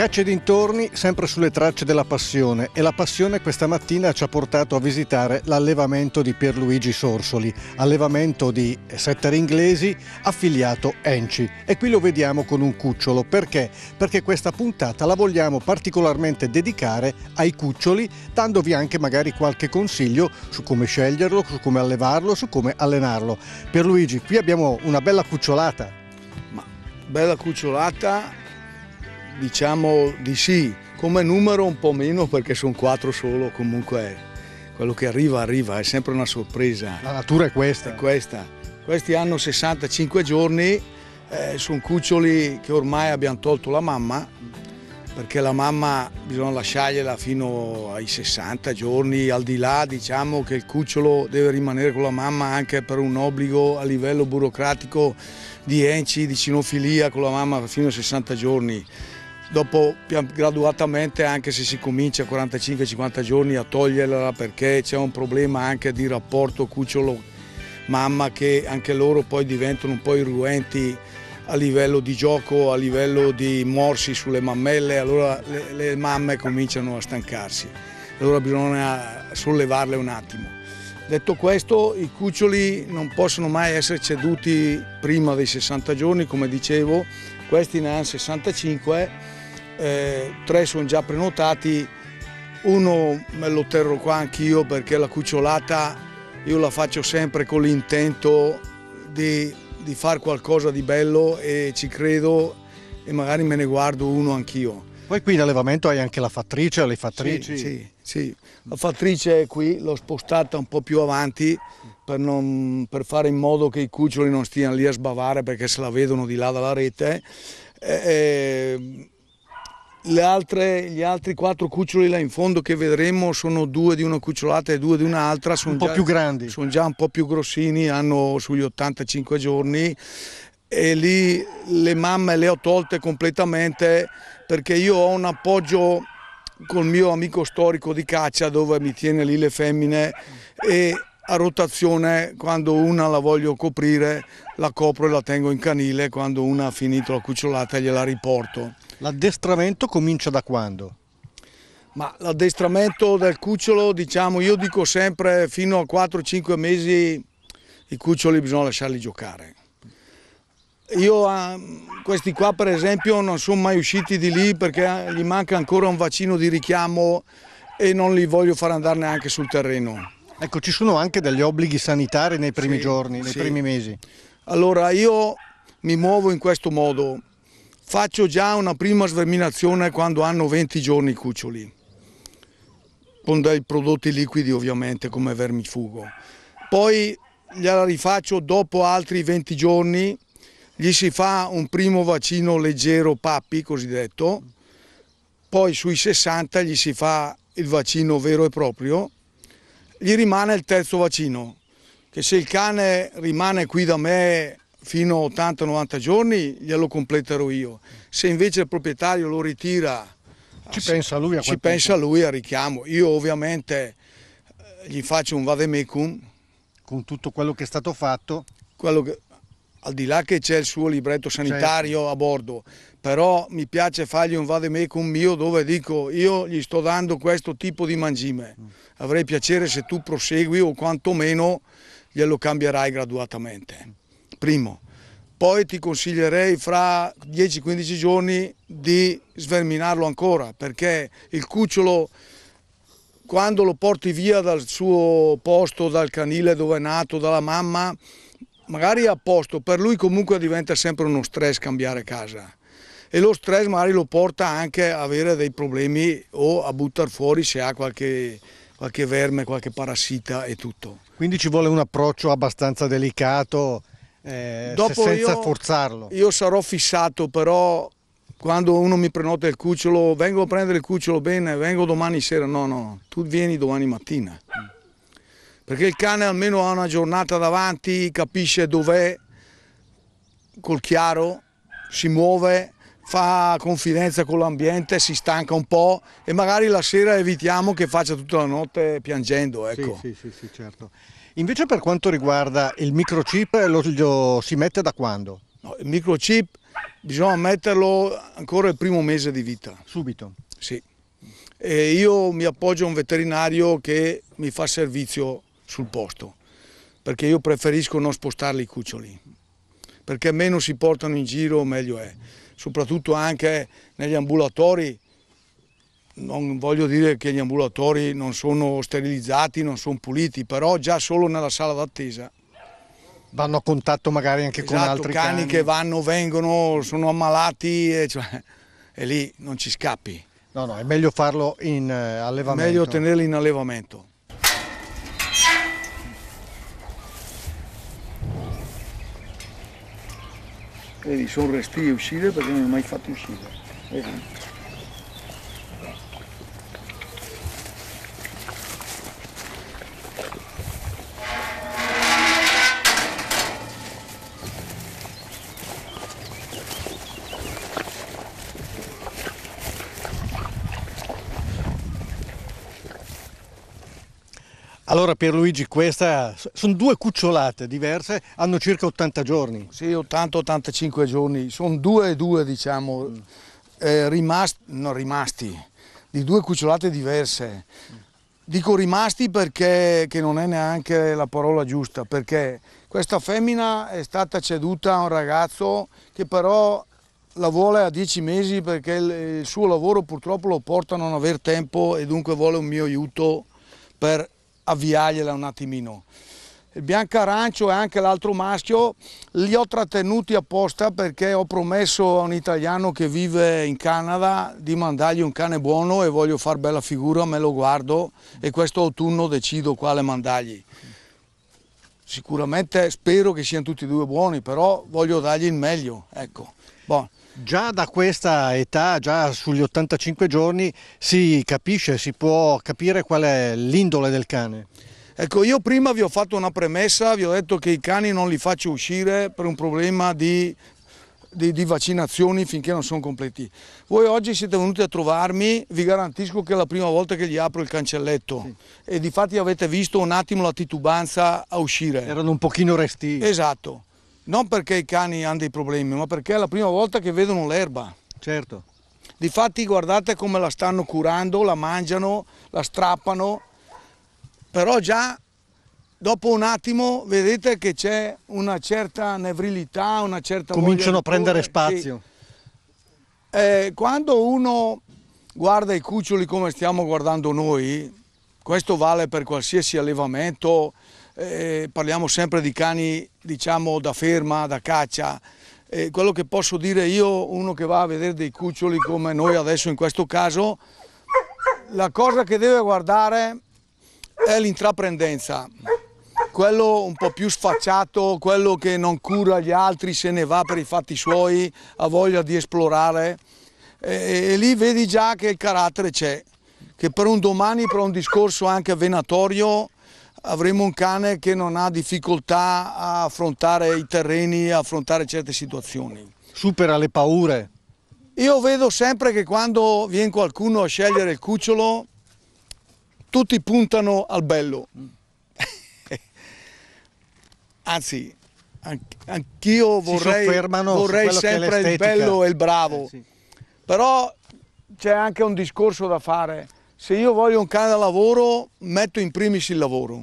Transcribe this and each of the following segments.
Caccia dintorni, sempre sulle tracce della passione e la passione questa mattina ci ha portato a visitare l'allevamento di Pierluigi Sorsoli, allevamento di setter inglesi affiliato Enci e qui lo vediamo con un cucciolo perché? Perché questa puntata la vogliamo particolarmente dedicare ai cuccioli dandovi anche magari qualche consiglio su come sceglierlo, su come allevarlo, su come allenarlo. Pierluigi, qui abbiamo una bella cucciolata. Ma bella cucciolata Diciamo di sì, come numero un po' meno perché sono quattro solo, comunque quello che arriva arriva, è sempre una sorpresa. La natura è questa. È questa. Questi hanno 65 giorni, eh, sono cuccioli che ormai abbiamo tolto la mamma, perché la mamma bisogna lasciargliela fino ai 60 giorni, al di là diciamo che il cucciolo deve rimanere con la mamma anche per un obbligo a livello burocratico di ENCI, di cinofilia con la mamma fino ai 60 giorni dopo graduatamente anche se si comincia a 45-50 giorni a toglierla perché c'è un problema anche di rapporto cucciolo-mamma che anche loro poi diventano un po' irruenti a livello di gioco, a livello di morsi sulle mammelle, allora le, le mamme cominciano a stancarsi, allora bisogna sollevarle un attimo. Detto questo, i cuccioli non possono mai essere ceduti prima dei 60 giorni, come dicevo, questi ne hanno 65 eh, tre sono già prenotati, uno me lo terrò qua anch'io perché la cucciolata io la faccio sempre con l'intento di, di fare qualcosa di bello e ci credo e magari me ne guardo uno anch'io. Poi qui in allevamento hai anche la fattrice, le fattrici? Sì, sì, sì. la fattrice è qui, l'ho spostata un po' più avanti per, non, per, fare in modo che i cuccioli non stiano lì a sbavare perché se la vedono di là dalla rete. E, eh, e, eh, Altre, gli altri quattro cuccioli là in fondo che vedremo sono due di una cucciolata e due di un'altra. un po' già, più grandi. Sono già un po' più grossini, hanno sugli 85 giorni e lì le mamme le ho tolte completamente perché io ho un appoggio col mio amico storico di caccia dove mi tiene lì le femmine e a rotazione quando una la voglio coprire la copro e la tengo in canile, quando una ha finito la cucciolata gliela riporto. L'addestramento comincia da quando? Ma l'addestramento del cucciolo, diciamo, io dico sempre fino a 4-5 mesi i cuccioli bisogna lasciarli giocare. Io, ah, questi qua per esempio, non sono mai usciti di lì perché ah, gli manca ancora un vaccino di richiamo e non li voglio far andare neanche sul terreno. Ecco, ci sono anche degli obblighi sanitari nei primi sì, giorni, nei sì. primi mesi. Allora, io mi muovo in questo modo. Faccio già una prima sverminazione quando hanno 20 giorni i cuccioli, con dei prodotti liquidi ovviamente come vermifugo. Poi gliela rifaccio dopo altri 20 giorni, gli si fa un primo vaccino leggero pappi cosiddetto, poi sui 60 gli si fa il vaccino vero e proprio, gli rimane il terzo vaccino, che se il cane rimane qui da me fino a 80-90 giorni glielo completerò io. Se invece il proprietario lo ritira, ci, si, pensa, lui ci pensa lui a, richiamo. Io ovviamente eh, gli faccio un vademecum. Con tutto quello che è stato fatto? Che, al di là che c'è il suo libretto certo. sanitario certo. a bordo, però mi piace fargli un vademecum mio dove dico io gli sto dando questo tipo di mangime. Mm. Avrei piacere se tu prosegui o quantomeno glielo cambierai graduatamente primo. Poi ti consiglierei fra 10-15 giorni di sverminarlo ancora perché il cucciolo quando lo porti via dal suo posto, dal canile dove è nato, dalla mamma, magari è a posto, per lui comunque diventa sempre uno stress cambiare casa e lo stress magari lo porta anche a avere dei problemi o a buttare fuori se ha qualche qualche verme, qualche parassita e tutto. Quindi ci vuole un approccio abbastanza delicato eh, senza io, forzarlo. Io sarò fissato, però quando uno mi prenota il cucciolo, vengo a prendere il cucciolo bene, vengo domani sera, no, no, tu vieni domani mattina. Perché il cane almeno ha una giornata davanti, capisce dov'è, col chiaro, si muove, fa confidenza con l'ambiente, si stanca un po' e magari la sera evitiamo che faccia tutta la notte piangendo. Ecco. Sì, sì, sì, sì certo. Invece per quanto riguarda il microchip, lo, lo si mette da quando? No, il microchip bisogna metterlo ancora il primo mese di vita. Subito? Sì. E io mi appoggio a un veterinario che mi fa servizio sul posto, perché io preferisco non spostarli i cuccioli, perché meno si portano in giro meglio è, soprattutto anche negli ambulatori non voglio dire che gli ambulatori non sono sterilizzati, non sono puliti, però già solo nella sala d'attesa. Vanno a contatto magari anche esatto, con altri cani. cani che vanno, vengono, sono ammalati e, cioè, e lì non ci scappi. No, no, è meglio farlo in eh, allevamento. È meglio tenerli in allevamento. Vedi, sono resti a uscire perché non li ho mai fatto uscire. Vedi? Allora Pierluigi, questa sono due cucciolate diverse, hanno circa 80 giorni. Sì, 80-85 giorni, sono due e due diciamo, mm. eh, rimasti, no, rimasti, di due cucciolate diverse. Dico rimasti perché non è neanche la parola giusta, perché questa femmina è stata ceduta a un ragazzo che però la vuole a dieci mesi perché il suo lavoro purtroppo lo porta a non aver tempo e dunque vuole un mio aiuto per avviargliela un attimino. Il bianco arancio e anche l'altro maschio li ho trattenuti apposta perché ho promesso a un italiano che vive in Canada di mandargli un cane buono e voglio far bella figura, me lo guardo e questo autunno decido quale mandargli. Sicuramente spero che siano tutti e due buoni, però voglio dargli il meglio. Ecco. Bon. Già da questa età, già sugli 85 giorni, si capisce, si può capire qual è l'indole del cane. Ecco, io prima vi ho fatto una premessa, vi ho detto che i cani non li faccio uscire per un problema di, di, di vaccinazioni finché non sono completi. Voi oggi siete venuti a trovarmi, vi garantisco che è la prima volta che gli apro il cancelletto sì. e di fatti avete visto un attimo la titubanza a uscire. Erano un pochino resti. Esatto non perché i cani hanno dei problemi, ma perché è la prima volta che vedono l'erba. Certo. Difatti guardate come la stanno curando, la mangiano, la strappano, però già dopo un attimo vedete che c'è una certa nevrilità, una certa... Cominciano a prendere spazio. Sì. Eh, quando uno guarda i cuccioli come stiamo guardando noi, questo vale per qualsiasi allevamento, eh, parliamo sempre di cani diciamo da ferma, da caccia, eh, quello che posso dire io, uno che va a vedere dei cuccioli come noi adesso in questo caso, la cosa che deve guardare è l'intraprendenza, quello un po' più sfacciato, quello che non cura gli altri, se ne va per i fatti suoi, ha voglia di esplorare e, e lì vedi già che il carattere c'è, che per un domani, per un discorso anche venatorio, avremo un cane che non ha difficoltà a affrontare i terreni, a affrontare certe situazioni. Supera le paure? Io vedo sempre che quando viene qualcuno a scegliere il cucciolo, tutti puntano al bello. Anzi, anch'io vorrei, vorrei sempre il bello e il bravo. Eh sì. Però c'è anche un discorso da fare se io voglio un cane da lavoro, metto in primis il lavoro.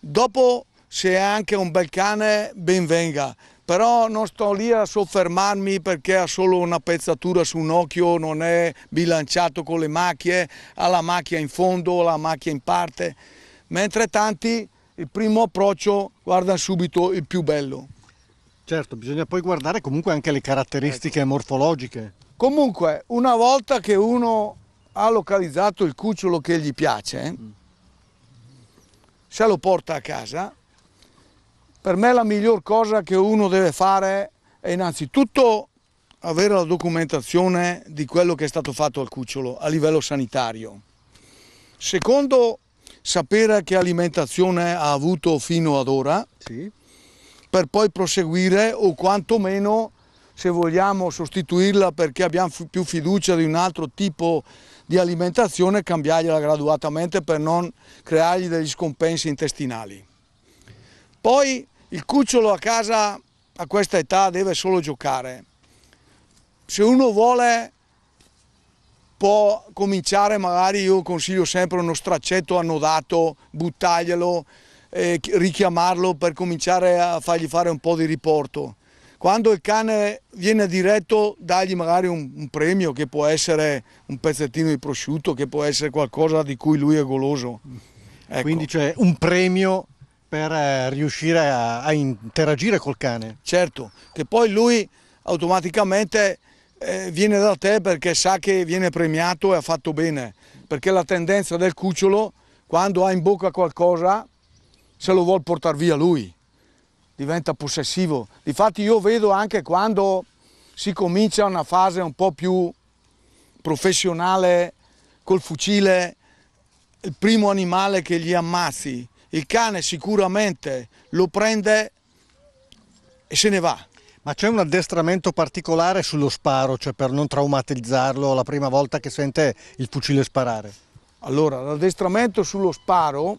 Dopo, se è anche un bel cane, ben venga. Però non sto lì a soffermarmi perché ha solo una pezzatura su un occhio, non è bilanciato con le macchie, ha la macchia in fondo, la macchia in parte. Mentre tanti, il primo approccio, guarda subito il più bello. Certo, bisogna poi guardare comunque anche le caratteristiche ecco. morfologiche. Comunque, una volta che uno ha localizzato il cucciolo che gli piace, eh? se lo porta a casa, per me la miglior cosa che uno deve fare è innanzitutto avere la documentazione di quello che è stato fatto al cucciolo a livello sanitario. Secondo, sapere che alimentazione ha avuto fino ad ora, sì. per poi proseguire o quantomeno se vogliamo sostituirla perché abbiamo più fiducia di un altro tipo di di alimentazione e cambiargliela graduatamente per non creargli degli scompensi intestinali. Poi il cucciolo a casa a questa età deve solo giocare. Se uno vuole può cominciare magari, io consiglio sempre uno straccetto annodato, buttaglielo, e richiamarlo per cominciare a fargli fare un po' di riporto. Quando il cane viene diretto, dagli magari un, un premio che può essere un pezzettino di prosciutto, che può essere qualcosa di cui lui è goloso. Ecco. Quindi c'è un premio per eh, riuscire a, a, interagire col cane. Certo, che poi lui automaticamente eh, viene da te perché sa che viene premiato e ha fatto bene, perché la tendenza del cucciolo, quando ha in bocca qualcosa, se lo vuol portare via lui diventa possessivo. Difatti io vedo anche quando si comincia una fase un po' più professionale col fucile, il primo animale che gli ammazzi, il cane sicuramente lo prende e se ne va. Ma c'è un addestramento particolare sullo sparo, cioè per non traumatizzarlo la prima volta che sente il fucile sparare? Allora, l'addestramento sullo sparo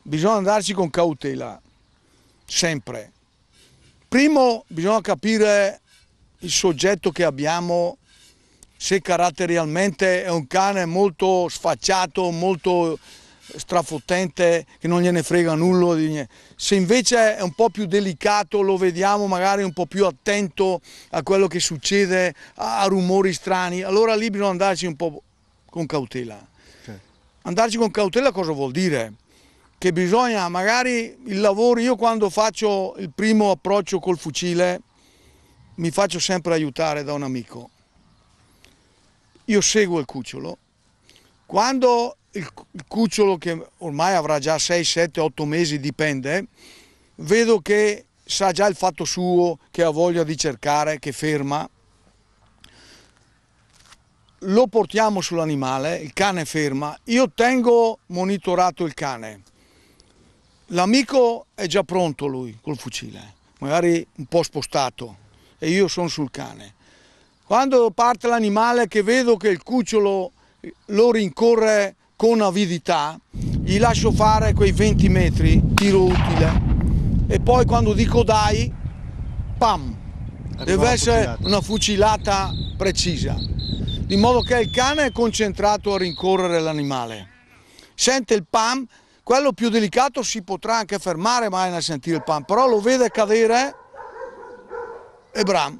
bisogna andarci con cautela sempre. Primo bisogna capire il soggetto che abbiamo, se caratterialmente è un cane molto sfacciato, molto strafottente, che non gliene frega nulla, se invece è un po' più delicato lo vediamo magari un po' più attento a quello che succede, a, rumori strani, allora lì bisogna andarci un po' con cautela. Andarci con cautela cosa vuol dire? che bisogna magari il lavoro, io quando faccio il primo approccio col fucile mi faccio sempre aiutare da un amico, io seguo il cucciolo, quando il, il cucciolo che ormai avrà già 6, 7, 8 mesi dipende, vedo che sa già il fatto suo, che ha voglia di cercare, che ferma, lo portiamo sull'animale, il cane ferma, io tengo monitorato il cane, L'amico è già pronto lui col fucile, magari un po' spostato e io sono sul cane. Quando parte l'animale che vedo che il cucciolo lo rincorre con avidità, gli lascio fare quei 20 metri, tiro utile. E poi quando dico dai, pam, Arriva deve essere una fucilata precisa, In modo che il cane è concentrato a rincorrere l'animale. Sente il pam, quello più delicato si potrà anche fermare mai nel sentire il pan, però lo vede cadere e Bram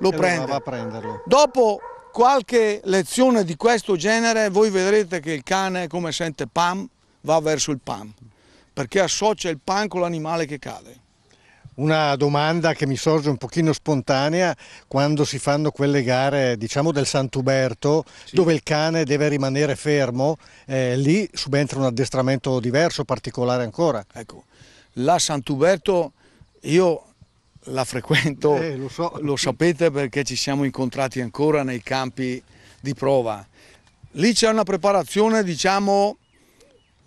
lo e prende. Va a prenderlo. Dopo qualche lezione di questo genere voi vedrete che il cane come sente pan va verso il pan, perché associa il pan con l'animale che cade. Una domanda che mi sorge un pochino spontanea quando si fanno quelle gare diciamo del Sant'Uberto sì. dove il cane deve rimanere fermo, eh, lì subentra un addestramento diverso, particolare ancora. Ecco, la Sant'Uberto io la frequento, eh, lo, so. lo sapete perché ci siamo incontrati ancora nei campi di prova. Lì c'è una preparazione diciamo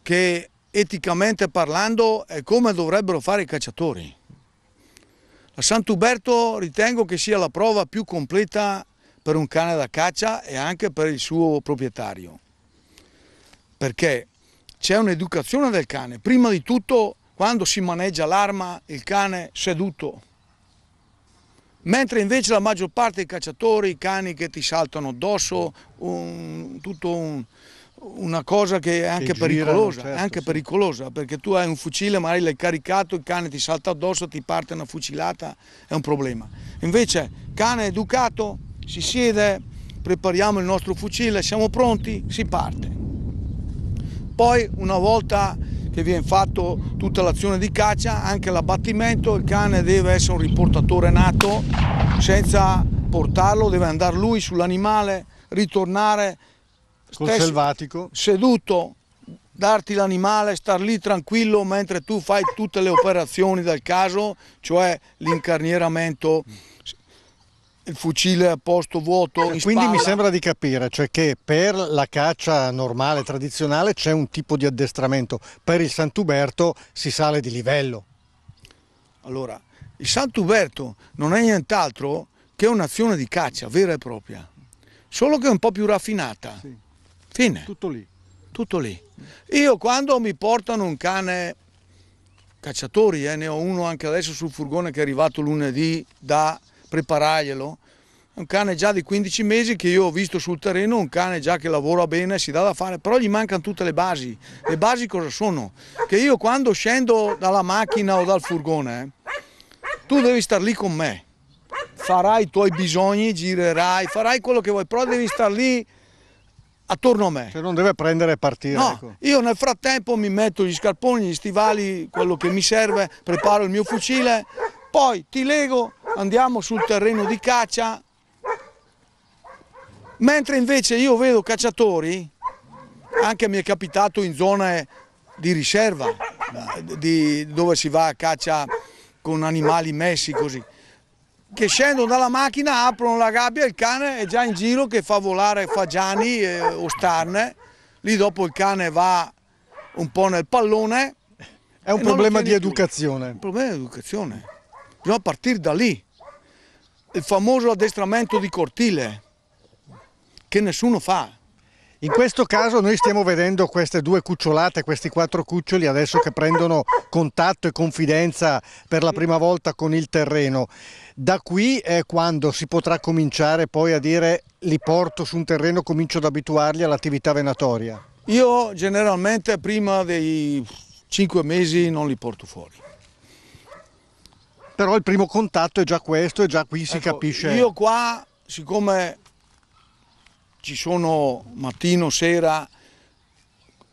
che eticamente parlando è come dovrebbero fare i cacciatori. A Sant'Uberto ritengo che sia la prova più completa per un cane da caccia e anche per il suo proprietario, perché c'è un'educazione del cane. Prima di tutto, quando si maneggia l'arma, il cane seduto, mentre invece la maggior parte dei cacciatori, i cani che ti saltano addosso, un, tutto un, una cosa che è anche, che pericolosa, certo, anche sì. pericolosa, perché tu hai un fucile, magari l'hai caricato, il cane ti salta addosso, ti parte una fucilata, è un problema. Invece cane educato, si siede, prepariamo il nostro fucile, siamo pronti, si parte. Poi una volta che viene fatto tutta l'azione di caccia, anche l'abbattimento, il cane deve essere un riportatore nato, senza portarlo, deve andare lui sull'animale, ritornare Col Stai selvatico. Seduto, darti l'animale, star lì tranquillo mentre tu fai tutte le operazioni del caso, cioè l'incarnieramento, il fucile a posto vuoto. Quindi spalla. mi sembra di capire, cioè che per la caccia normale, tradizionale, c'è un tipo di addestramento, per il Sant'Uberto si sale di livello. Allora, il Sant'Uberto non è nient'altro che un'azione di caccia vera e propria, solo che è un po' più raffinata. Sì Fine. Tutto lì. Tutto lì. Io quando mi portano un cane cacciatori, eh, ne ho uno anche adesso sul furgone che è arrivato lunedì da prepararglielo, un cane già di 15 mesi che io ho visto sul terreno, un cane già che lavora bene, si dà da fare, però gli mancano tutte le basi. Le basi cosa sono? Che io quando scendo dalla macchina o dal furgone, tu devi star lì con me, farai i tuoi bisogni, girerai, farai quello che vuoi, però devi star lì attorno a me. Cioè non deve prendere e partire. No, ecco. io nel frattempo mi metto gli scarponi, gli stivali, quello che mi serve, preparo il mio fucile, poi ti lego, andiamo sul terreno di caccia. Mentre invece io vedo cacciatori, anche mi è capitato in zone di riserva, di dove si va a caccia con animali messi così che scendono dalla macchina, aprono la gabbia, e il cane è già in giro che fa volare fagiani eh, o starne, lì dopo il cane va un po' nel pallone. È un problema di educazione. Un problema di educazione, bisogna partire da lì. Il famoso addestramento di cortile, che nessuno fa. In questo caso noi stiamo vedendo queste due cucciolate, questi quattro cuccioli adesso che prendono contatto e confidenza per la prima volta con il terreno. Da qui è quando si potrà cominciare poi a dire li porto su un terreno, comincio ad abituarli all'attività venatoria? Io generalmente prima dei cinque mesi non li porto fuori. Però il primo contatto è già questo e già qui si ecco, capisce. Io qua, siccome ci sono mattino, sera,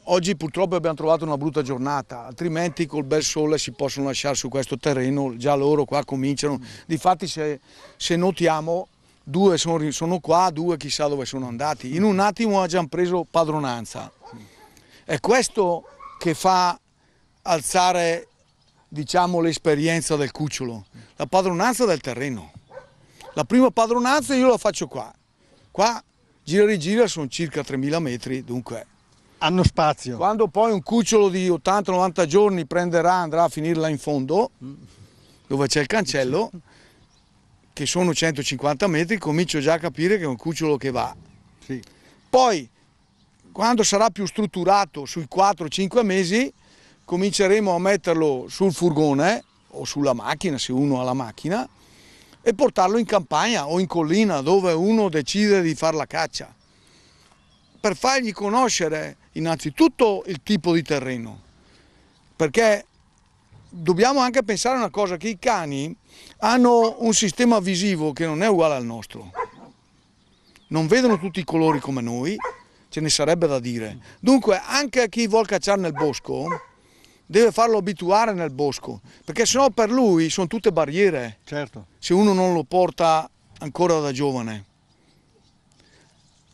oggi purtroppo abbiamo trovato una brutta giornata, altrimenti col bel sole si possono lasciare su questo terreno, già loro qua cominciano, difatti se, se notiamo due sono, sono, qua, due chissà dove sono andati, in un attimo ha già preso padronanza, è questo che fa alzare diciamo, l'esperienza del cucciolo, la padronanza del terreno, la prima padronanza io la faccio qua, qua Gira e gira sono circa 3.000 metri, dunque... Hanno spazio. Quando poi un cucciolo di 80-90 giorni prenderà, andrà a finirla in fondo, dove c'è il cancello, che sono 150 metri, comincio già a capire che è un cucciolo che va. Sì. Poi, quando sarà più strutturato sui 4-5 mesi, cominceremo a metterlo sul furgone o sulla macchina, se uno ha la macchina, e portarlo in campagna o in collina dove uno decide di fare la caccia per fargli conoscere innanzitutto il tipo di terreno perché dobbiamo anche pensare a una cosa che i cani hanno un sistema visivo che non è uguale al nostro non vedono tutti i colori come noi ce ne sarebbe da dire dunque anche a chi vuol cacciare nel bosco deve farlo abituare nel bosco, perché sennò per lui sono tutte barriere, certo. se uno non lo porta ancora da giovane.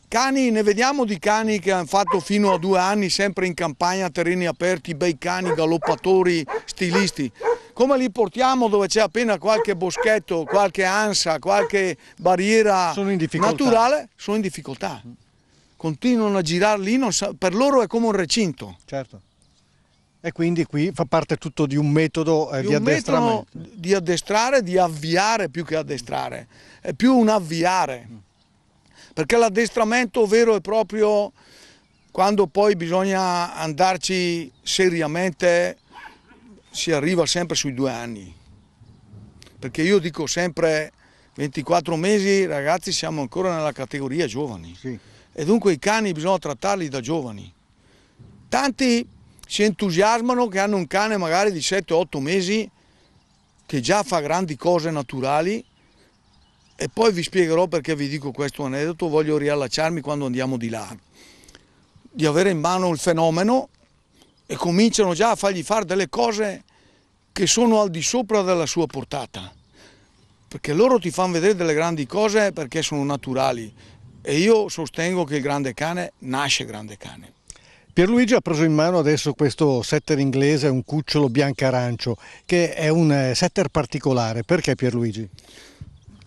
Cani, ne vediamo di cani che hanno fatto fino a due anni sempre in campagna, terreni aperti, bei cani, galoppatori, stilisti. Come li portiamo dove c'è appena qualche boschetto, qualche ansa, qualche barriera sono naturale, sono in difficoltà. Continuano a girare lì, sa, per loro è come un recinto. Certo. E quindi qui fa parte tutto di un metodo eh, di, di un addestramento. Metodo di addestrare, di avviare più che addestrare, è più un avviare. Mm. Perché l'addestramento vero e proprio quando poi bisogna andarci seriamente si arriva sempre sui due anni. Perché io dico sempre 24 mesi ragazzi siamo ancora nella categoria giovani. Sì. E dunque i cani bisogna trattarli da giovani. Tanti si entusiasmano che hanno un cane magari di 7-8 mesi che già fa grandi cose naturali e poi vi spiegherò perché vi dico questo aneddoto, voglio riallacciarmi quando andiamo di là, di avere in mano il fenomeno e cominciano già a fargli fare delle cose che sono al di sopra della sua portata, perché loro ti fanno vedere delle grandi cose perché sono naturali e io sostengo che il grande cane nasce grande cane. Pierluigi ha preso in mano adesso questo setter inglese, un cucciolo bianco-arancio, che è un eh, setter particolare. Perché Pierluigi?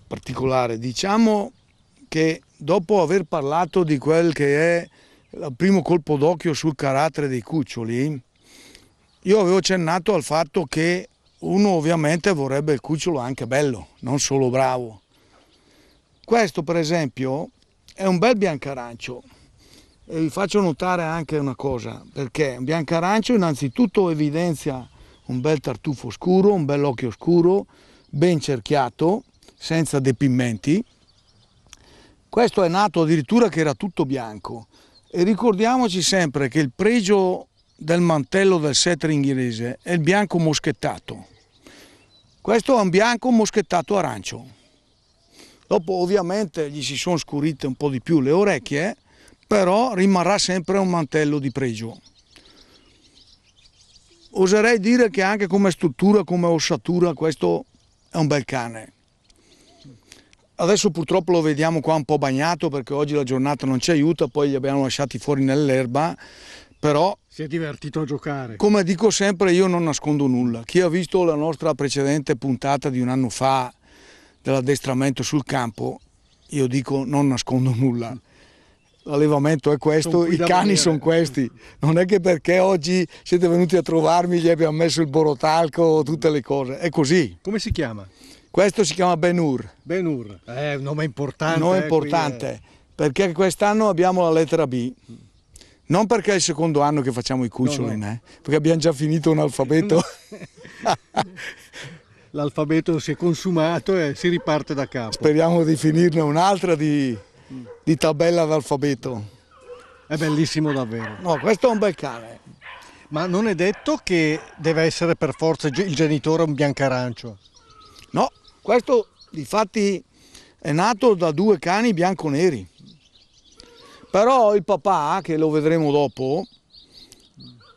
Particolare, diciamo che dopo aver parlato di quel che è il primo colpo d'occhio sul carattere dei cuccioli, io avevo accennato al fatto che uno ovviamente vorrebbe il cucciolo anche bello, non solo bravo. Questo per esempio è un bel biancarancio, e vi faccio notare anche una cosa, perché un Biancarancio innanzitutto evidenzia un bel tartufo scuro, un bel occhio scuro, ben cerchiato, senza depimenti. Questo è nato addirittura che era tutto bianco. E ricordiamoci sempre che il pregio del mantello del setter inglese è il bianco moschettato. Questo è un bianco moschettato arancio. Dopo ovviamente gli si sono scurite un po' di più le orecchie, però rimarrà sempre un mantello di pregio. Oserei dire che anche come struttura, come ossatura, questo è un bel cane. Adesso purtroppo lo vediamo qua un po' bagnato perché oggi la giornata non ci aiuta, poi li abbiamo lasciati fuori nell'erba, però... Si è divertito a giocare. Come dico sempre io non nascondo nulla. Chi ha visto la nostra precedente puntata di un anno fa dell'addestramento sul campo, io dico non nascondo nulla l'allevamento è questo, i cani sono questi. Non è che perché oggi siete venuti a trovarmi gli abbiamo messo il borotalco, tutte le cose, è così. Come si chiama? Questo si chiama Benur. Benur, è eh, un nome importante. Nome eh, importante, è... Eh. perché quest'anno abbiamo la lettera B. Non perché è il secondo anno che facciamo i cuccioli, no, no. Eh? perché abbiamo già finito un alfabeto. L'alfabeto si è consumato e si riparte da capo. Speriamo di finirne un'altra di di tabella d'alfabeto. È bellissimo davvero. No, questo è un bel cane. Ma non è detto che deve essere per forza il genitore un biancarancio? No, questo difatti è nato da due cani bianco-neri. Però il papà, che lo vedremo dopo,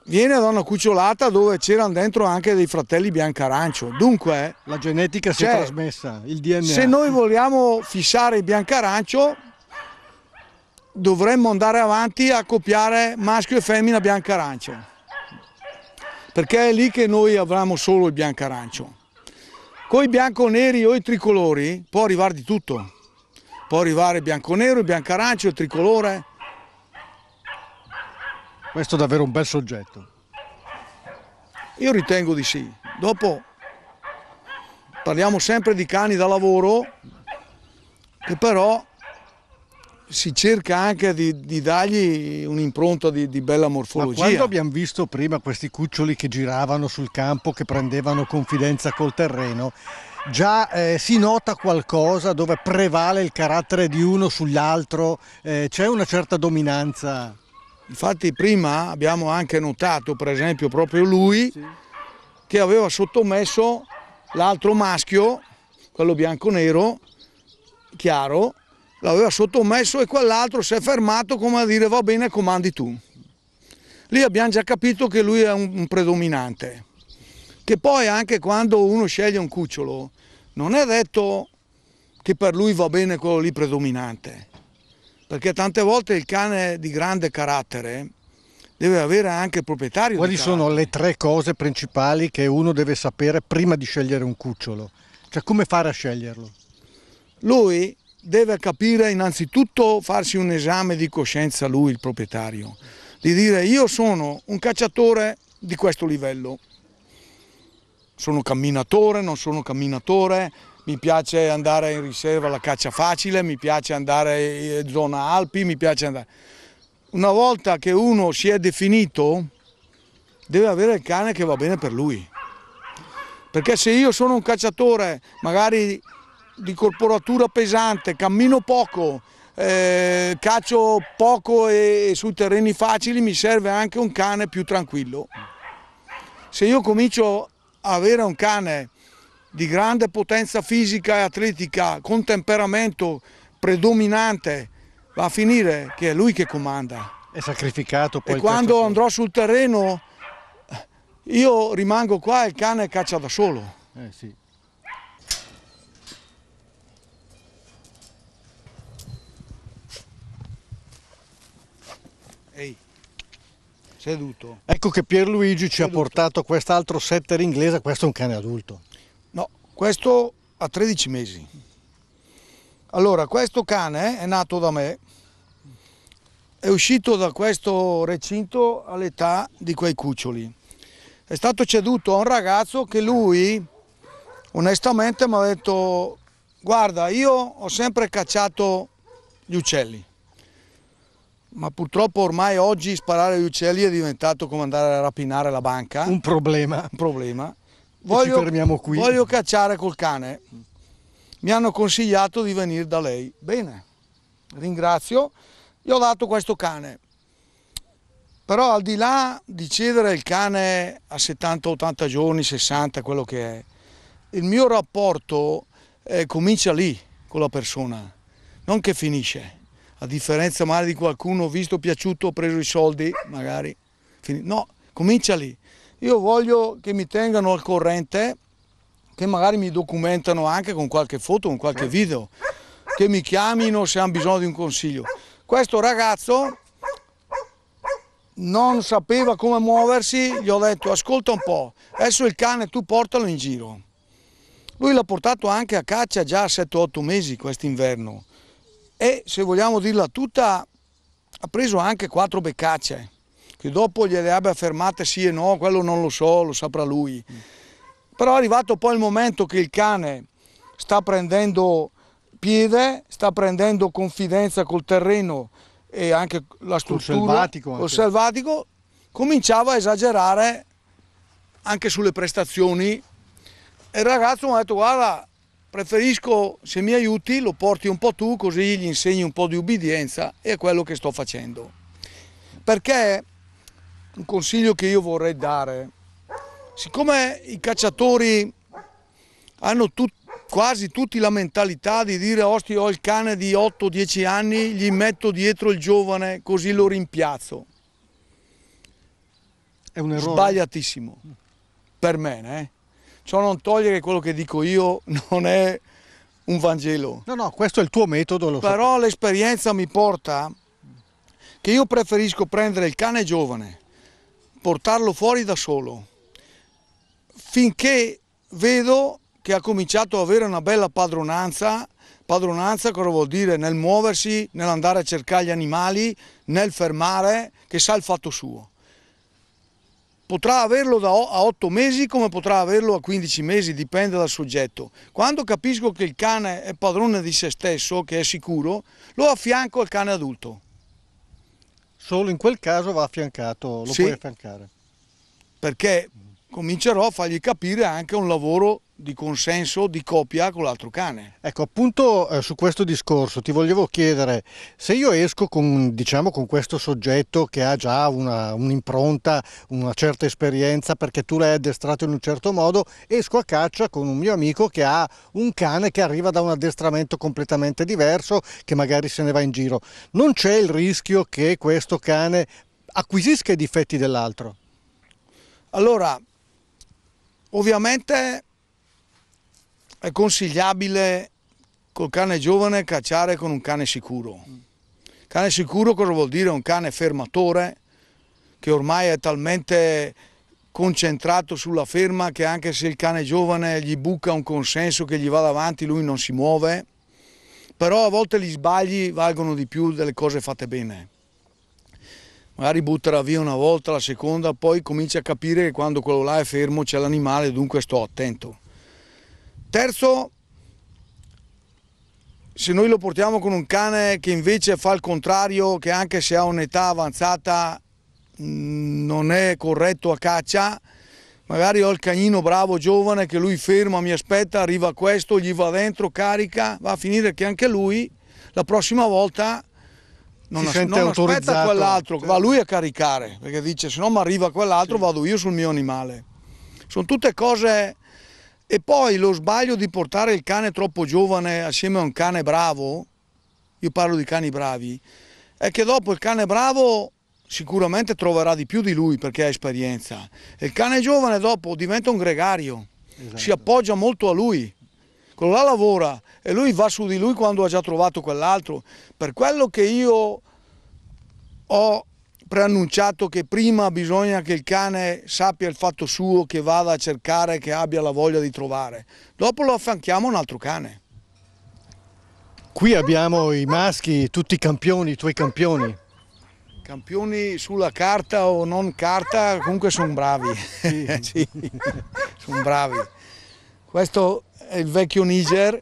viene da una cucciolata dove c'erano dentro anche dei fratelli biancarancio. Dunque... La genetica si è trasmessa, il DNA. Se noi vogliamo fissare il biancarancio, dovremmo andare avanti a copiare maschio e femmina bianca-arancio, perché è lì che noi avremo solo il bianca-arancio. Con i bianco-neri o i tricolori può arrivare di tutto, può arrivare il bianco-nero, il bianca-arancio, il tricolore. Questo è davvero un bel soggetto. Io ritengo di sì. Dopo parliamo sempre di cani da lavoro che però si cerca anche di, di dargli un'impronta di, di, bella morfologia. Ma quando abbiamo visto prima questi cuccioli che giravano sul campo, che prendevano confidenza col terreno, già eh, si nota qualcosa dove prevale il carattere di uno sull'altro, eh, c'è una certa dominanza. Infatti prima abbiamo anche notato, per esempio, proprio lui sì. che aveva sottomesso l'altro maschio, quello bianco-nero, chiaro, l'aveva sottomesso e quell'altro si è fermato come a dire va bene comandi tu. Lì abbiamo già capito che lui è un, predominante, che poi anche quando uno sceglie un cucciolo non è detto che per lui va bene quello lì predominante, perché tante volte il cane di grande carattere deve avere anche il proprietario. Quali sono le tre cose principali che uno deve sapere prima di scegliere un cucciolo? Cioè come fare a sceglierlo? Lui deve capire innanzitutto farsi un esame di coscienza lui, il proprietario, di dire io sono un cacciatore di questo livello, sono camminatore, non sono camminatore, mi piace andare in riserva alla caccia facile, mi piace andare in zona Alpi, mi piace andare... Una volta che uno si è definito, deve avere il cane che va bene per lui. Perché se io sono un cacciatore, magari di corporatura pesante, cammino poco, eh, caccio poco e, e su terreni facili mi serve anche un cane più tranquillo. Se io comincio a avere un cane di grande potenza fisica e atletica, con temperamento predominante, va a finire che è lui che comanda. È sacrificato poi. E quando andrò sul terreno io rimango qua e il cane caccia da solo. Eh sì. Seduto. Ecco che Pierluigi ci Seduto. ha portato quest'altro setter inglese, questo è un cane adulto. No, questo ha 13 mesi. Allora, questo cane è nato da me, è uscito da questo recinto all'età di quei cuccioli. È stato ceduto a un ragazzo che lui, onestamente, mi ha detto guarda, io ho sempre cacciato gli uccelli, ma purtroppo ormai oggi sparare agli uccelli è diventato come andare a rapinare la banca. Un problema. Un problema. Voglio, ci fermiamo qui. Voglio cacciare col cane. Mi hanno consigliato di venire da lei. Bene, ringrazio. Gli ho dato questo cane. Però al di là di cedere il cane a 70-80 giorni, 60, quello che è, il mio rapporto eh, comincia lì con la persona, non che finisce a differenza magari di qualcuno, visto piaciuto, ho preso i soldi, magari. No, comincia lì. Io voglio che mi tengano al corrente, che magari mi documentano anche con qualche foto, con qualche video, che mi chiamino se hanno bisogno di un consiglio. Questo ragazzo non sapeva come muoversi, gli ho detto ascolta un po', adesso il cane tu portalo in giro. Lui l'ha portato anche a caccia già 7-8 mesi quest'inverno e se vogliamo dirla tutta ha preso anche quattro beccacce che dopo gliele abbia fermate sì e no, quello non lo so, lo saprà lui. Però è arrivato poi il momento che il cane sta prendendo piede, sta prendendo confidenza col terreno e anche la struttura, col selvatico, anche. Col selvatico cominciava a esagerare anche sulle prestazioni e il ragazzo mi ha detto guarda Preferisco, se mi aiuti, lo porti un po' tu, così gli insegni un po' di ubbidienza e è quello che sto facendo. Perché un consiglio che io vorrei dare, siccome i cacciatori hanno tut, quasi tutti la mentalità di dire osti ho il cane di 8-10 anni, gli metto dietro il giovane così lo rimpiazzo. È un errore. Sbagliatissimo, per me, eh? ciò non toglie che quello che dico io non è un Vangelo. No, no, questo è il tuo metodo. Lo Però so. l'esperienza mi porta che io preferisco prendere il cane giovane, portarlo fuori da solo, finché vedo che ha cominciato ad avere una bella padronanza. Padronanza cosa vuol dire? Nel muoversi, nell'andare a cercare gli animali, nel fermare, che sa il fatto suo potrà averlo a 8 mesi come potrà averlo a 15 mesi, dipende dal soggetto. Quando capisco che il cane è padrone di se stesso, che è sicuro, lo affianco al cane adulto. Solo in quel caso va affiancato, lo sì, puoi affiancare? Perché comincerò a fargli capire anche un lavoro di consenso di coppia con l'altro cane. Ecco appunto eh, su questo discorso ti volevo chiedere se io esco con, diciamo, con questo soggetto che ha già un'impronta, un una certa esperienza perché tu l'hai addestrato in un certo modo, esco a caccia con un mio amico che ha un cane che arriva da un addestramento completamente diverso che magari se ne va in giro. Non c'è il rischio che questo cane acquisisca i difetti dell'altro? Allora, Ovviamente è consigliabile col cane giovane cacciare con un cane sicuro. Cane sicuro cosa vuol dire? Un cane fermatore che ormai è talmente concentrato sulla ferma che anche se il cane giovane gli buca un consenso che gli va davanti lui non si muove, però a volte gli sbagli valgono di più delle cose fatte bene magari butterà via una volta, la seconda, poi comincia a capire che quando quello là è fermo c'è l'animale, dunque sto attento. Terzo, se noi lo portiamo con un cane che invece fa il contrario, che anche se ha un'età avanzata mm, non è corretto a caccia, magari ho il cagnino bravo giovane che lui ferma, mi aspetta, arriva questo, gli va dentro, carica, va a finire che anche lui la prossima volta non, si sente non aspetta quell'altro, cioè. va lui a caricare, perché dice se no mi arriva quell'altro sì. vado io sul mio animale. Sono tutte cose... E poi lo sbaglio di portare il cane troppo giovane assieme a un cane bravo, io parlo di cani bravi, è che dopo il cane bravo sicuramente troverà di più di lui perché ha esperienza. E Il cane giovane dopo diventa un gregario, esatto. si appoggia molto a lui quello là lavora e lui va su di lui quando ha già trovato quell'altro. Per quello che io ho preannunciato che prima bisogna che il cane sappia il fatto suo, che vada a cercare, che abbia la voglia di trovare. Dopo lo affianchiamo a un altro cane. Qui abbiamo i maschi, tutti i campioni, i tuoi campioni. Campioni sulla carta o non carta, comunque sono bravi. sì. sì. sono bravi. Questo è il vecchio Niger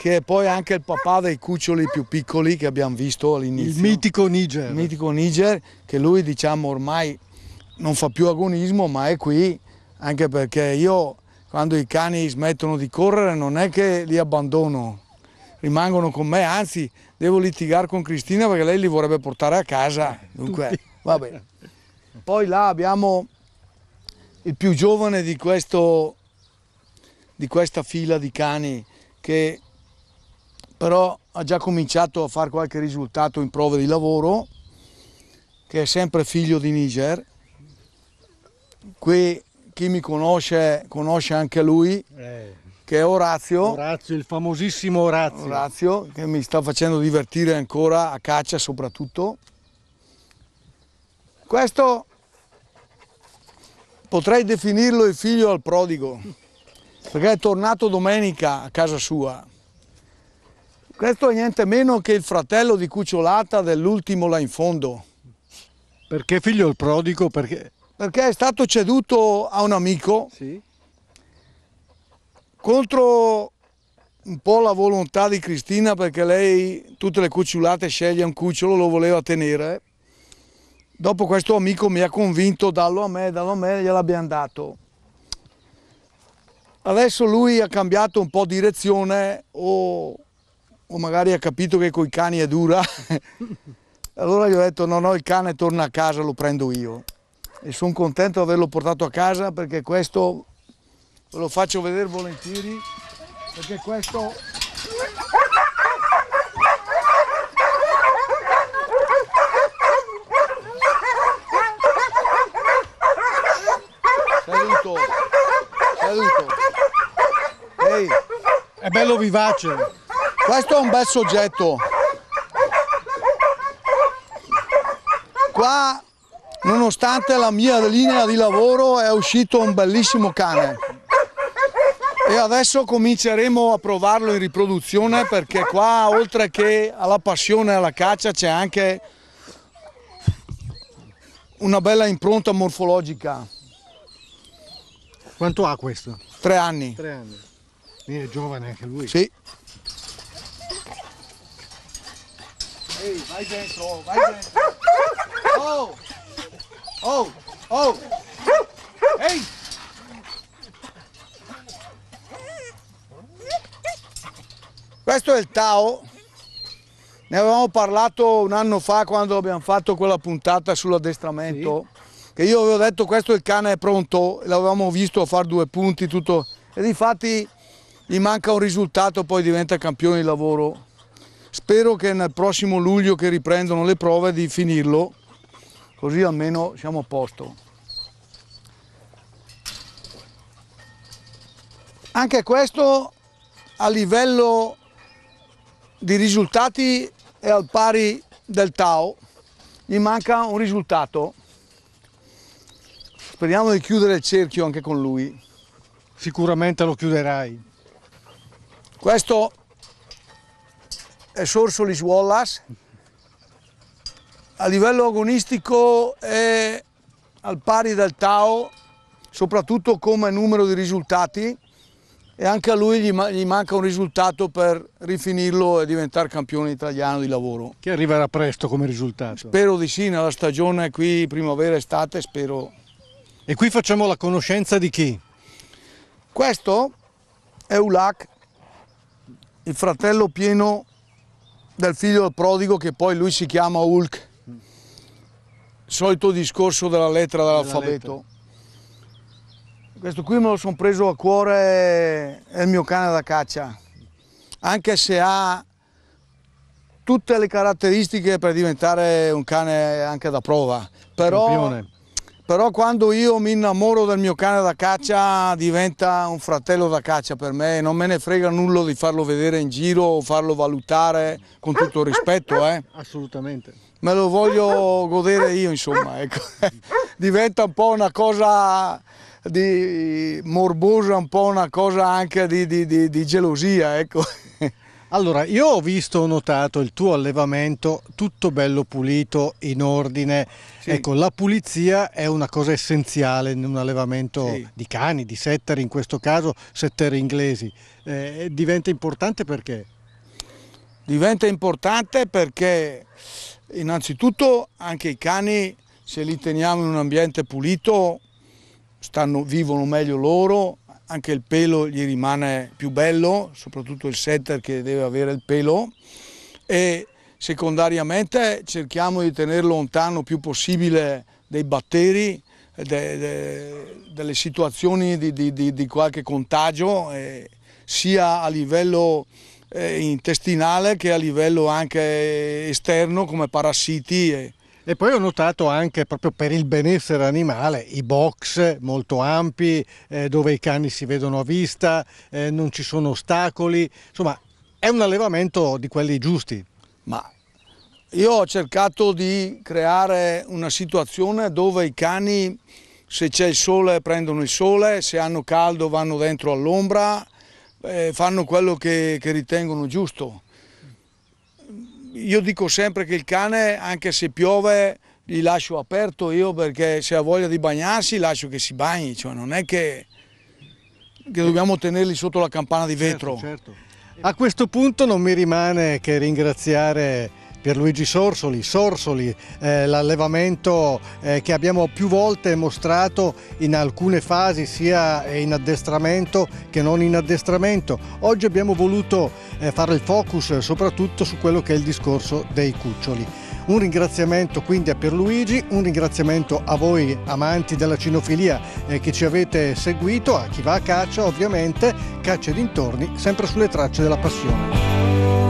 che è poi anche il papà dei cuccioli più piccoli che abbiamo visto all'inizio. Il mitico Niger. Il mitico Niger che lui diciamo ormai non fa più agonismo ma è qui anche perché io quando i cani smettono di correre non è che li abbandono, rimangono con me, anzi devo litigare con Cristina perché lei li vorrebbe portare a casa. Dunque, va bene. Poi là abbiamo il più giovane di questo di questa fila di cani che però ha già cominciato a fare qualche risultato in prove di lavoro, che è sempre figlio di Niger. Qui chi mi conosce conosce anche lui, eh. che è Orazio. Orazio, il famosissimo Orazio. Orazio, che mi sta facendo divertire ancora a caccia soprattutto. Questo potrei definirlo il figlio al prodigo perché è tornato domenica a casa sua. Questo è niente meno che il fratello di Cucciolata dell'ultimo là in fondo. Perché figlio il prodigo? Perché, perché è stato ceduto a un amico sì. contro un po' la volontà di Cristina perché lei tutte le cucciolate sceglie un cucciolo, lo voleva tenere. Dopo questo amico mi ha convinto, dallo a me, dallo a me, gliel'abbiamo dato. Adesso lui ha cambiato un po' direzione o, o magari ha capito che coi cani è dura. allora gli ho detto no, no, il cane torna a casa, lo prendo io. E sono contento di averlo portato a casa perché questo ve lo faccio vedere volentieri, perché questo Saluto! Aiuto. Ehi, è bello vivace. Questo è un bel soggetto. Qua, nonostante la mia linea di lavoro, è uscito un bellissimo cane. E adesso cominceremo a provarlo in riproduzione perché qua, oltre che alla passione alla caccia, c'è anche una bella impronta morfologica. Quanto ha questo? Tre anni. Tre anni. Quindi è giovane anche lui. Sì. Ehi, vai dentro, vai dentro. Oh! Oh! Oh! Ehi! Questo è il Tao. Ne avevamo parlato un anno fa quando abbiamo fatto quella puntata sull'addestramento. Sì che io avevo detto questo il cane è pronto, l'avevamo visto a fare due punti, tutto, e difatti gli manca un risultato, poi diventa campione di lavoro. Spero che nel prossimo luglio che riprendono le prove di finirlo, così almeno siamo a posto. Anche questo a livello di risultati è al pari del Tao, gli manca un risultato. Speriamo di chiudere il cerchio anche con lui. Sicuramente lo chiuderai. Questo è Sorsolis Wallace. A livello agonistico è al pari del Tao, soprattutto come numero di risultati e anche a lui gli, manca un risultato per rifinirlo e diventare campione italiano di lavoro. Che arriverà presto come risultato? Spero di sì, nella stagione qui primavera-estate spero e qui facciamo la conoscenza di chi? Questo è Ulac, il fratello pieno del figlio del prodigo che poi lui si chiama Hulk. Solito discorso della lettera dell'alfabeto. Questo qui me lo sono preso a cuore, è il mio cane da caccia, anche se ha tutte le caratteristiche per diventare un cane anche da prova. Però Campione però quando io mi innamoro del mio cane da caccia diventa un fratello da caccia per me, non me ne frega nulla di farlo vedere in giro o farlo valutare con tutto il rispetto. Eh. Assolutamente. Me lo voglio godere io insomma, ecco. diventa un po' una cosa di morbosa, un po' una cosa anche di, di, di, di gelosia. Ecco. Allora, io ho visto, ho notato il tuo allevamento tutto bello pulito, in ordine. Sì. Ecco, la pulizia è una cosa essenziale in un allevamento sì. di cani, di setter, in questo caso setter inglesi. Eh, diventa importante perché? Diventa importante perché innanzitutto anche i cani, se li teniamo in un ambiente pulito, stanno, vivono meglio loro anche il pelo gli rimane più bello, soprattutto il setter che deve avere il pelo e secondariamente cerchiamo di tenerlo lontano più possibile dei batteri, de, de, delle situazioni di, di, di, di qualche contagio eh, sia a livello eh, intestinale che a livello anche esterno come parassiti. Eh. E poi ho notato anche proprio per il benessere animale i box molto ampi eh, dove i cani si vedono a vista, eh, non ci sono ostacoli, insomma è un allevamento di quelli giusti. Ma io ho cercato di creare una situazione dove i cani se c'è il sole prendono il sole, se hanno caldo vanno dentro all'ombra, eh, fanno quello che, che ritengono giusto io dico sempre che il cane, anche se piove, li lascio aperto io perché se ha voglia di bagnarsi lascio che si bagni, cioè non è che, che dobbiamo tenerli sotto la campana di vetro. Certo, certo. A questo punto non mi rimane che ringraziare per Luigi Sorsoli, Sorsoli eh, l'allevamento eh, che abbiamo più volte mostrato in alcune fasi sia in addestramento che non in addestramento. Oggi abbiamo voluto eh, fare il focus soprattutto su quello che è il discorso dei cuccioli. Un ringraziamento quindi a Pierluigi, un ringraziamento a voi amanti della cinofilia eh, che ci avete seguito, a chi va a caccia ovviamente, caccia e dintorni, sempre sulle tracce della passione.